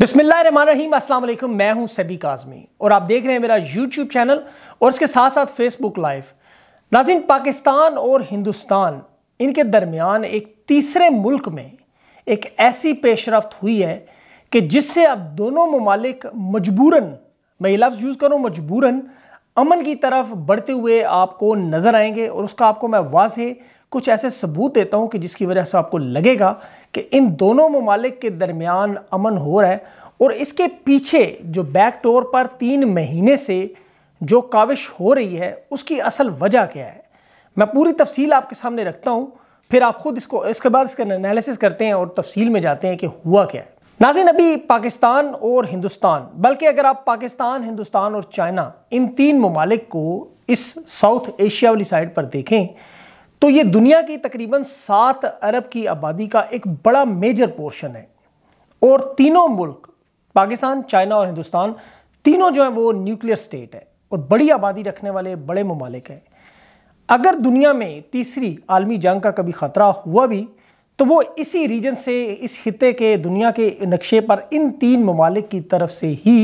बिस्मिल्लाम मैं हूं सभी काजमी और आप देख रहे हैं मेरा यूट्यूब चैनल और इसके साथ साथ फेसबुक लाइव नाजिन पाकिस्तान और हिंदुस्तान इनके दरमियान एक तीसरे मुल्क में एक ऐसी पेशरफ हुई है कि जिससे अब दोनों ममालिक मजबूरन मैं ये लफ्ज़ यूज़ करूँ मजबूरन अमन की तरफ बढ़ते हुए आपको नज़र आएंगे और उसका आपको मैं वाज कुछ ऐसे सबूत देता हूँ कि जिसकी वजह से आपको लगेगा कि इन दोनों ममालिक के दरमियान अमन हो रहा है और इसके पीछे जो बैक पर तीन महीने से जो काविश हो रही है उसकी असल वजह क्या है मैं पूरी तफसील आपके सामने रखता हूँ फिर आप खुद इसको इसके बाद इसका एनालिसिस करते हैं और तफसील में जाते हैं कि हुआ क्या है नाजिन अभी पाकिस्तान और हिंदुस्तान बल्कि अगर आप पाकिस्तान हिंदुस्तान और चाइना इन तीन ममालिक को इस साउथ एशिया वाली साइड पर देखें तो ये दुनिया की तकरीबन सात अरब की आबादी का एक बड़ा मेजर पोर्शन है और तीनों मुल्क पाकिस्तान चाइना और हिंदुस्तान तीनों जो है वो न्यूक्लियर स्टेट है और बड़ी आबादी रखने वाले बड़े ममालिक हैं अगर दुनिया में तीसरी आलमी जंग का कभी ख़तरा हुआ भी तो वो इसी रीजन से इस खत्े के दुनिया के नक्शे पर इन तीन ममालिक की तरफ से ही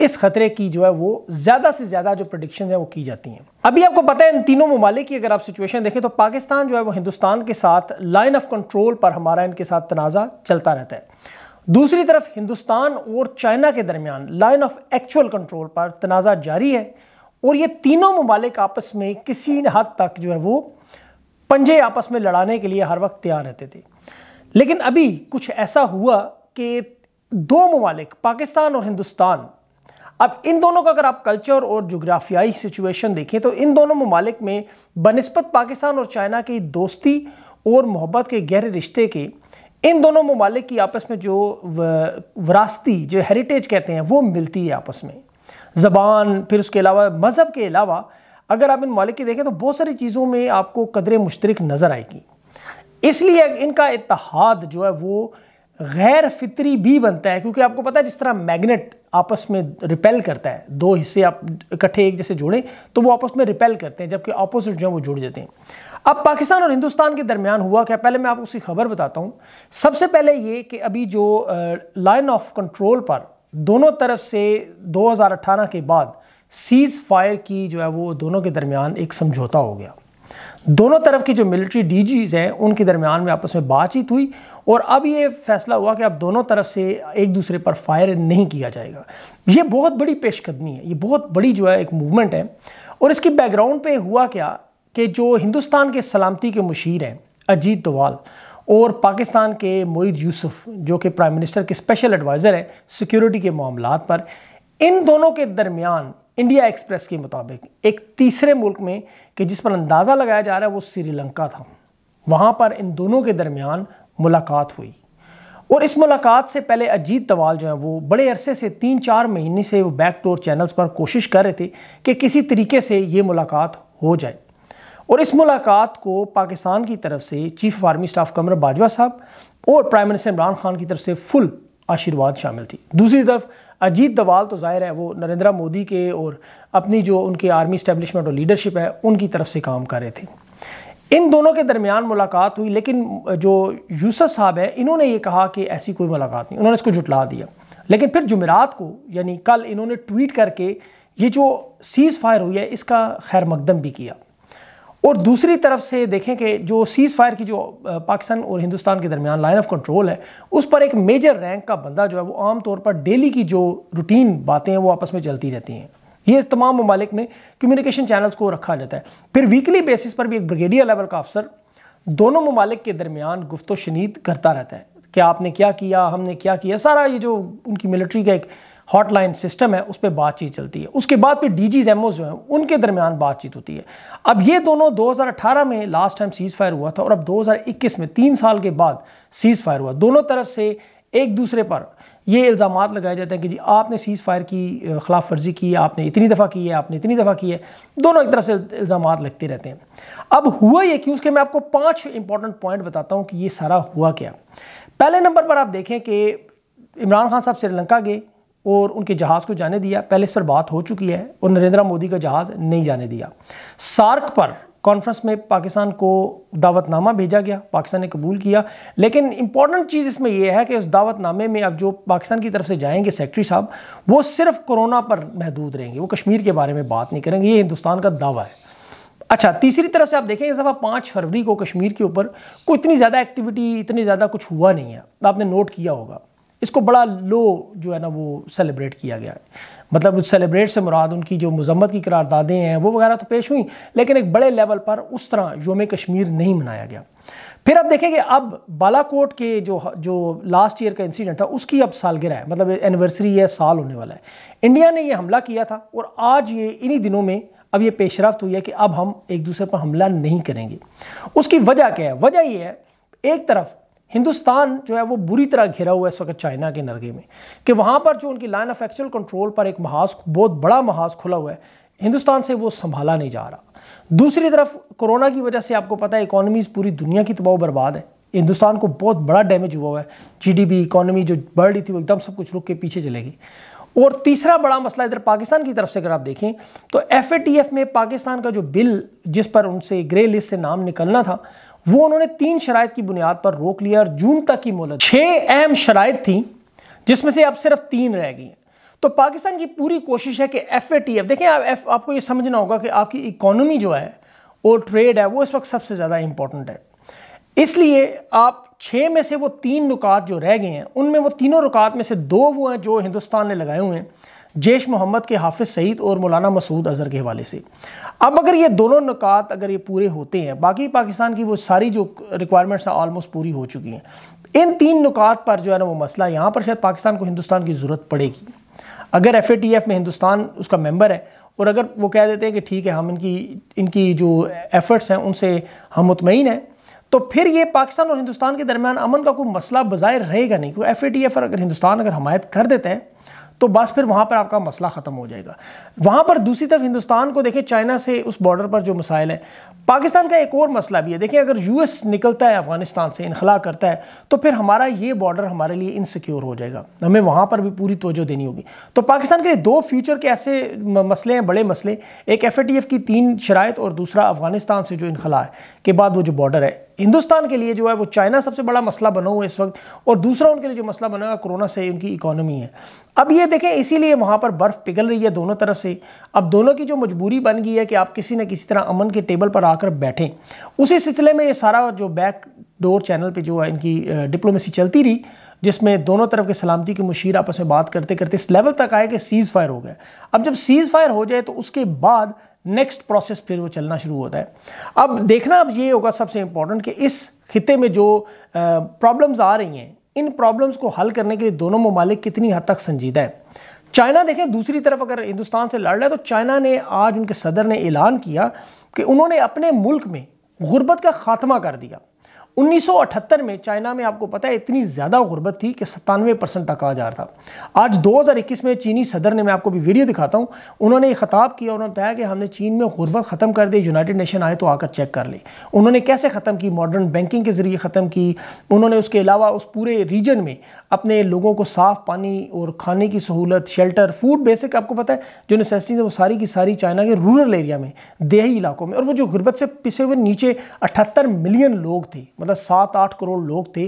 इस खतरे की जो है वो ज़्यादा से ज़्यादा जो प्रोडिक्शन है वो की जाती हैं अभी आपको पता है इन तीनों ममालिक की अगर आप सिचुएशन देखें तो पाकिस्तान जो है वो हिंदुस्तान के साथ लाइन ऑफ कंट्रोल पर हमारा इनके साथ तनाज़ा चलता रहता है दूसरी तरफ हिंदुस्तान और चाइना के दरमियान लाइन ऑफ एक्चुअल कंट्रोल पर तनाज़ा जारी है और ये तीनों ममालिक आपस में किसी हद तक जो है वो पंजे आपस में लड़ाने के लिए हर वक्त तैयार रहते थे लेकिन अभी कुछ ऐसा हुआ कि दो ममालिक पाकिस्तान और हिंदुस्तान अब इन दोनों का अगर आप कल्चर और जोग्राफियाई सिचुएशन देखें तो इन दोनों ममालिक में बनस्बत पाकिस्तान और चाइना की दोस्ती और मोहब्बत के गहरे रिश्ते के इन दोनों ममालिक की आपस में जो वरासती जो हेरिटेज कहते हैं वो मिलती है आपस में ज़बान फिर उसके अलावा मज़हब के अलावा अगर आप इन ममालिक की देखें तो बहुत सारी चीज़ों में आपको कदर मुश्तरक नज़र आएगी इसलिए इनका इतिहाद जो है वो गैर फितरी भी बनता है क्योंकि आपको पता है जिस तरह मैग्नेट आपस में रिपेल करता है दो हिस्से आप इकट्ठे एक जैसे जुड़े तो वो आपस में रिपेल करते हैं जबकि ऑपोजिट जो है वो जुड़ जाते हैं अब पाकिस्तान और हिंदुस्तान के दरमियान हुआ क्या पहले मैं आपको उसकी खबर बताता हूँ सबसे पहले ये कि अभी जो लाइन ऑफ कंट्रोल पर दोनों तरफ से 2018 के बाद सीज़ फायर की जो है वो दोनों के दरमियान एक समझौता हो गया दोनों तरफ की जो मिलिट्री डीजीज़ हैं उनके दरमियान में आपस में बातचीत हुई और अब ये फैसला हुआ कि अब दोनों तरफ से एक दूसरे पर फायर नहीं किया जाएगा ये बहुत बड़ी पेशकदमी है ये बहुत बड़ी जो है एक मूवमेंट है और इसके बैकग्राउंड पे हुआ क्या कि जो हिंदुस्तान के सलामती के मुशीर हैं अजीत दोवाल और पाकिस्तान के मोईद यूसुफ जो कि प्राइम मिनिस्टर के स्पेशल एडवाइज़र हैं सिक्योरिटी के मामला पर इन दोनों के दरमियान इंडिया एक्सप्रेस के मुताबिक एक तीसरे मुल्क में कि जिस पर अंदाज़ा लगाया जा रहा है वो श्रीलंका था वहाँ पर इन दोनों के दरमियान मुलाकात हुई और इस मुलाकात से पहले अजीत तवाल जो है वो बड़े अरसे से तीन चार महीने से वो बैक टोर चैनल्स पर कोशिश कर रहे थे कि किसी तरीके से ये मुलाकात हो जाए और इस मुलाकात को पाकिस्तान की तरफ से chief army staff Qamar Bajwa साहब और प्राइम मिनिस्टर इमरान खान की तरफ से फुल आशीर्वाद शामिल थी दूसरी तरफ अजीत दवाल तो जाहिर है वो नरेंद्र मोदी के और अपनी जो उनके आर्मी स्टैब्लिशमेंट और लीडरशिप है उनकी तरफ से काम कर रहे थे इन दोनों के दरमियान मुलाकात हुई लेकिन जो यूसफ साहब हैं इन्होंने ये कहा कि ऐसी कोई मुलाकात नहीं उन्होंने इसको जुटला दिया लेकिन फिर जुमेरात को यानी कल इन्होंने ट्वीट करके ये जो सीज़ फायर हुई है इसका खैर मकदम भी किया और दूसरी तरफ से देखें कि जो सीज़ फायर की जो पाकिस्तान और हिंदुस्तान के दरमियान लाइन ऑफ कंट्रोल है उस पर एक मेजर रैंक का बंदा जो है वो आम तौर पर डेली की जो रूटीन बातें हैं वो आपस में चलती रहती हैं ये तमाम ममालिक में कम्युनिकेशन चैनल्स को रखा जाता है फिर वीकली बेसिस पर भी एक ब्रिगेडियर लेवल का अफसर दोनों ममालिक के दरमियान गुफ्त शनीद करता रहता है कि आपने क्या किया हमने क्या किया सारा ये जो उनकी मिलिट्री का एक हॉटलाइन सिस्टम है उस पर बातचीत चलती है उसके बाद फिर डी जीज एमओ जो हैं उनके दरमियान बातचीत होती है अब ये दोनों 2018 में लास्ट टाइम सीज़ फायर हुआ था और अब 2021 में तीन साल के बाद सीज़ फायर हुआ दोनों तरफ से एक दूसरे पर ये इल्ज़ाम लगाए जाते हैं कि जी आपने सीज़ फायर की खिलाफ वर्जी की आपने इतनी दफ़ा की है आपने इतनी दफ़ा की है दोनों एक तरफ से इल्ज़ाम लगते रहते हैं अब हुआ ये क्यों उसके मैं आपको पाँच इंपॉर्टेंट पॉइंट बताता हूँ कि ये सारा हुआ क्या पहले नंबर पर आप देखें कि इमरान खान साहब श्रीलंका गए और उनके जहाज़ को जाने दिया पहले इस पर बात हो चुकी है और नरेंद्र मोदी का जहाज़ नहीं जाने दिया सार्क पर कॉन्फ्रेंस में पाकिस्तान को दावतनामा भेजा गया पाकिस्तान ने कबूल किया लेकिन इंपॉर्टेंट चीज़ इसमें यह है कि उस दावतनामे में अब जो पाकिस्तान की तरफ से जाएंगे सेक्रेटरी साहब वो सिर्फ कोरोना पर महदूद रहेंगे वो कश्मीर के बारे में बात नहीं करेंगे ये हिंदुस्तान का दावा है अच्छा तीसरी तरफ से आप देखें इस दफ़ा पाँच फरवरी को कश्मीर के ऊपर कोई इतनी ज़्यादा एक्टिविटी इतनी ज़्यादा कुछ हुआ नहीं है आपने नोट किया होगा इसको बड़ा लो जो है ना वो सेलिब्रेट किया गया है मतलब उस सेलिब्रेट से मुराद उनकी जो मजम्मत की करारदादें हैं वो वगैरह तो पेश हुई लेकिन एक बड़े लेवल पर उस तरह योम कश्मीर नहीं मनाया गया फिर अब देखेंगे अब बालाकोट के जो जो लास्ट ईयर का इंसिडेंट था उसकी अब सालगिरह है मतलब एनिवर्सरी है साल होने वाला है इंडिया ने ये हमला किया था और आज ये इन्हीं दिनों में अब ये पेशरफ्त हुई है कि अब हम एक दूसरे पर हमला नहीं करेंगे उसकी वजह क्या है वजह यह है एक तरफ हिंदुस्तान जो है वो बुरी तरह घिरा हुआ है इस वक्त चाइना के नरगे में कि वहाँ पर जो उनकी लाइन ऑफ एक्चुअल कंट्रोल पर एक महाज बहुत बड़ा महाज खुला हुआ है हिंदुस्तान से वो संभाला नहीं जा रहा दूसरी तरफ कोरोना की वजह से आपको पता है इकोनॉमीज पूरी दुनिया की तबाह बर्बाद है हिंदुस्तान को बहुत बड़ा डैमेज हुआ हुआ है पी इकॉनमी जो बढ़ रही थी वो एकदम सब कुछ रुक के पीछे चलेगी और तीसरा बड़ा मसला इधर पाकिस्तान की तरफ से अगर आप देखें तो एफ में पाकिस्तान का जो बिल जिस पर उनसे ग्रे लिस्ट से नाम निकलना था वो उन्होंने तीन शराय की बुनियाद पर रोक लिया और जून तक की मोहलत छः अहम शराय थी जिसमें से अब सिर्फ तीन रह गई हैं तो पाकिस्तान की पूरी कोशिश है कि एफ ए टी एफ देखें आप एफ आपको ये समझना होगा कि आपकी इकोनॉमी जो है और ट्रेड है वो इस वक्त सबसे ज़्यादा इम्पोर्टेंट है इसलिए आप छः में से वो तीन रुकात जो रह गए हैं उनमें वो तीनों रुकात में से दो वो हैं जो हिंदुस्तान ने लगाए हुए हैं जैश मोहम्मद के हाफिज़ सईद और मौलाना मसूद अजहर के हवाले से अब अगर ये दोनों निकात अगर ये पूरे होते हैं बाकी पाकिस्तान की वो सारी जो रिक्वायरमेंट्स हैं ऑलमोस्ट पूरी हो चुकी हैं इन तीन नुकात पर जो है ना वो मसला यहाँ पर शायद पाकिस्तान को हिंदुस्तान की ज़रूरत पड़ेगी अगर एफ में हिंदुस्तान उसका मेम्बर है और अगर वो कह देते हैं कि ठीक है हम इनकी इनकी जो एफ़र्ट्स हैं उनसे हम मुतमिन हैं तो फिर ये पाकिस्तान और हिंदुस्तान के दरमियान अमन का कोई मसला बज़ाहिर रहेगा नहीं क्योंकि एफ अगर हिंदुस्तान अगर हमायत कर देता है तो बस फिर वहाँ पर आपका मसला ख़त्म हो जाएगा वहाँ पर दूसरी तरफ हिंदुस्तान को देखें चाइना से उस बॉर्डर पर जो मसाइल हैं पाकिस्तान का एक और मसला भी है देखिए अगर यूएस निकलता है अफगानिस्तान से इनखला करता है तो फिर हमारा ये बॉर्डर हमारे लिए इनसिक्योर हो जाएगा हमें वहाँ पर भी पूरी तोजो देनी होगी तो पाकिस्तान के लिए दो फ्यूचर के ऐसे मसले हैं बड़े मसले एक एफ की तीन शरात और दूसरा अफगानिस्तान से जो इनखला है के बाद वो जो बॉर्डर है हिंदुस्तान के लिए जो है वो चाइना सबसे बड़ा मसला बना हुआ है इस वक्त और दूसरा उनके लिए जो मसला बना हुआ कोरोना से उनकी इकोनॉमी है अब ये देखें इसीलिए वहाँ पर बर्फ़ पिघल रही है दोनों तरफ से अब दोनों की जो मजबूरी बन गई है कि आप किसी न किसी तरह अमन के टेबल पर आकर बैठें उसी सिलसिले में ये सारा जो बैक डोर चैनल पर जो है इनकी डिप्लोमेसी चलती रही जिसमें दोनों तरफ के सलामती के मुशीर आपस में बात करते करते इस लेवल तक आए कि सीज़ फायर हो गया अब जब सीज़ फायर हो जाए तो उसके बाद नेक्स्ट प्रोसेस फिर वो चलना शुरू होता है अब देखना अब ये होगा सबसे इम्पॉर्टेंट कि इस खिते में जो प्रॉब्लम्स आ रही हैं इन प्रॉब्लम्स को हल करने के लिए दोनों ममालिक कितनी हद तक संजीदा है चाइना देखें दूसरी तरफ अगर हिंदुस्तान से लड़ रहा है तो चाइना ने आज उनके सदर ने ऐलान किया कि उन्होंने अपने मुल्क में गुर्बत का खात्मा कर दिया 1978 में चाइना में आपको पता है इतनी ज़्यादा गुर्बत थी कि सत्तानवे परसेंट तक आ जा रहा था आज 2021 में चीनी सदर ने मैं आपको भी वीडियो दिखाता हूँ उन्होंने खताब किया उन्होंने बताया कि हमने चीन में गुर्बत ख़त्म कर दी यूनाइटेड नेशन आए तो आकर चेक कर ली उन्होंने कैसे ख़त्म की मॉडर्न बैंकिंग के ज़रिए ख़त्म की उन्होंने उसके अलावा उस पूरे रीजन में अपने लोगों को साफ़ पानी और खाने की सहूलत शेल्टर फूड बेसिक आपको पता है जो नेसेसिटीज़ है वो सारी की सारी चाइना के रूरल एरिया में देही इलाकों में और वो जो गुर्बत से पिसे हुए नीचे अठहत्तर मिलियन लोग थे मतलब लगता सात आठ करोड़ लोग थे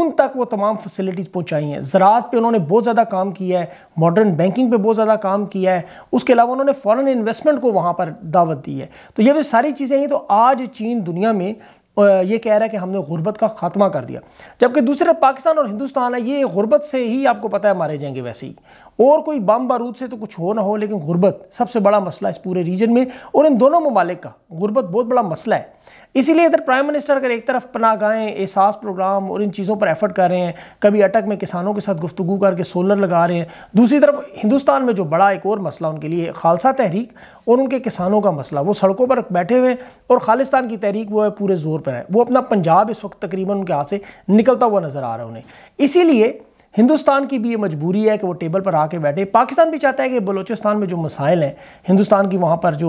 उन तक वो तमाम फैसिलिटीज़ पहुंचाई हैं ज़रात पे उन्होंने बहुत ज़्यादा काम किया है मॉडर्न बैंकिंग पे बहुत ज़्यादा काम किया है उसके अलावा उन्होंने फॉरेन इन्वेस्टमेंट को वहाँ पर दावत दी है तो ये सारी चीज़ें हैं तो आज चीन दुनिया में ये कह रहा है कि हमने गुर्बत का खात्मा कर दिया जबकि दूसरे पाकिस्तान और हिंदुस्तान है ये गुर्बत से ही आपको पता है मारे जाएंगे वैसे ही और कोई बम बारूद से तो कुछ हो ना हो लेकिन गुर्बत सबसे बड़ा मसला इस पूरे रीजन में और इन दोनों ममालिक का गुर्बत बहुत बड़ा मसला है इसीलिए इधर प्राइम मिनिस्टर अगर एक तरफ गाएँ एहसास प्रोग्राम और इन चीज़ों पर एफर्ट कर रहे हैं कभी अटक में किसानों के साथ गुफ्तु करके सोलर लगा रहे हैं दूसरी तरफ हिंदुस्तान में जो बड़ा एक और मसला उनके लिए खालसा तहरीक और उनके किसानों का मसला वो सड़कों पर बैठे हुए हैं और खालिस्तान की तहरीक वो है पूरे ज़ोर पर है वो अपना पंजाब इस वक्त तकरीबन उनके हाथ से निकलता हुआ नज़र आ रहा है उन्हें इसीलिए हिंदुस्तान की भी ये मजबूरी है कि वो टेबल पर आके बैठे पाकिस्तान भी चाहता है कि बलूचिस्तान में जो मसाइल हैं हिंदुस्तान की वहाँ पर जो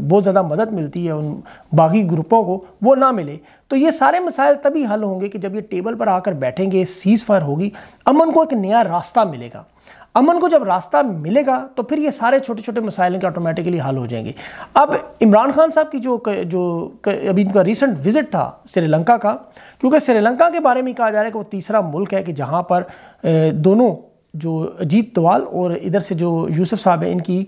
बहुत ज़्यादा मदद मिलती है उन बाकी ग्रुपों को वो ना मिले तो ये सारे मसाइल तभी हल होंगे कि जब ये टेबल पर आकर बैठेंगे सीज़ फायर होगी अमन को एक नया रास्ता मिलेगा अमन को जब रास्ता मिलेगा तो फिर ये सारे छोटे छोटे मसाइल के ऑटोमेटिकली हल हो जाएंगे अब इमरान खान साहब की जो जो अभी इनका रिसेंट विजिट था श्रीलंका का क्योंकि श्रीलंका के बारे में कहा जा रहा है कि वो तीसरा मुल्क है कि जहाँ पर दोनों जो अजीत तवाल और इधर से जो यूसुफ साहब हैं इनकी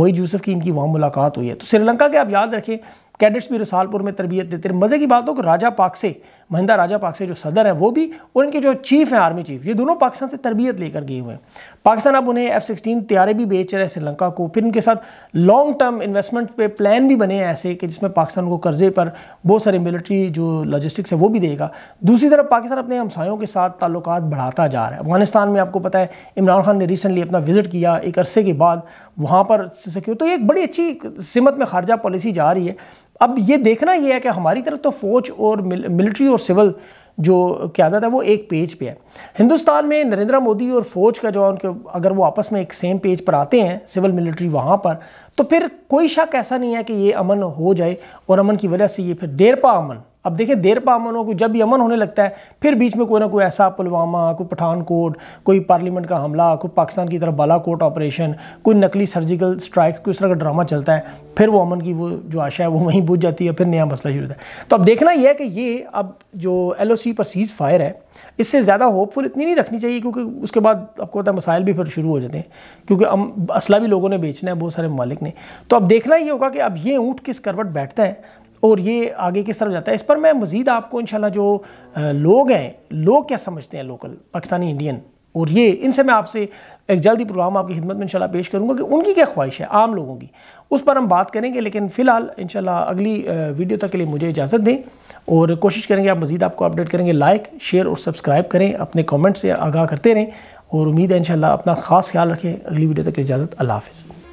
मोईद यूसुफ की इनकी वहाँ मुलाकात हुई है तो श्रीलंका के आप याद रखें कैडेट्स भी रसालपुर में तरबियत देते रहे मज़े की बात हो कि राजा पाक से महिंदा राजा से जो सदर है वो भी और इनके जो चीफ हैं आर्मी चीफ ये दोनों पाकिस्तान से तरबियत लेकर गए हुए हैं पाकिस्तान अब उन्हें एफ सिक्सटीन तैयारे भी बेच रहे हैं श्रीलंका को फिर इनके साथ लॉन्ग टर्म इन्वेस्टमेंट पे प्लान भी बने हैं ऐसे कि जिसमें पाकिस्तान को कर्जे पर बहुत सारे मिलिट्री जो लॉजिस्टिक्स है वो भी देगा दूसरी तरफ पाकिस्तान अपने हमसायों के साथ ताल्लुक बढ़ाता जा रहा है अफगानिस्तान में आपको पता है इमरान खान ने रिसेंटली अपना विजिट किया एक अरसे के बाद वहाँ पर सिक्योर तो ये एक बड़ी अच्छी सिमत में खारजा पॉलिसी जा रही है अब ये देखना ही है कि हमारी तरफ तो फ़ौज और मिल, मिलिट्री और सिविल जो क्यादत है वो एक पेज पे है हिंदुस्तान में नरेंद्र मोदी और फौज का जो है उनके अगर वो आपस में एक सेम पेज पर आते हैं सिविल मिलिट्री वहाँ पर तो फिर कोई शक ऐसा नहीं है कि ये अमन हो जाए और अमन की वजह से ये फिर देर पा अमन अब देखिए देर पा अमन हो जब भी अमन होने लगता है फिर बीच में कोई ना कोई ऐसा पुलवामा कोई पठानकोट कोई पार्लियामेंट का हमला कोई पाकिस्तान की तरफ बालाकोट ऑपरेशन कोई नकली सर्जिकल स्ट्राइक्स कोई इस तरह का ड्रामा चलता है फिर वो अमन की वो जो आशा है वो वहीं बुझ जाती है फिर नया मसला शुरू होता है तो अब देखना यह है कि ये अब जो एल पर सीज़ फायर है इससे ज़्यादा होपफुल इतनी नहीं रखनी चाहिए क्योंकि उसके बाद आपको पता है मसाइल भी फिर शुरू हो जाते हैं क्योंकि हम असला भी लोगों ने बेचना है बहुत सारे ममालिक ने तो अब देखना ये होगा कि अब ये ऊँट किस करवट बैठता है और ये आगे किस तरफ जाता है इस पर मैं मज़ीद आपको इन जो लोग हैं लोग क्या समझते हैं लोकल पाकिस्तानी इंडियन और ये इनसे मैं आपसे एक जल्दी प्रोग्राम आपकी खिदमत में इंशाल्लाह पेश करूंगा कि उनकी क्या ख्वाहिश है आम लोगों की उस पर हम बात करेंगे लेकिन फ़िलहाल इंशाल्लाह अगली वीडियो तक के लिए मुझे इजाज़त दें और कोशिश करेंगे आप मज़ीद आपको अपडेट करेंगे लाइक शेयर और सब्सक्राइब करें अपने कॉमेंट्स से आगाह करते रहें और उम्मीद है इनशाला अपना ख़ास ख्याल रखें अगली वीडियो तक इजाज़त अल्लाह हाफिज़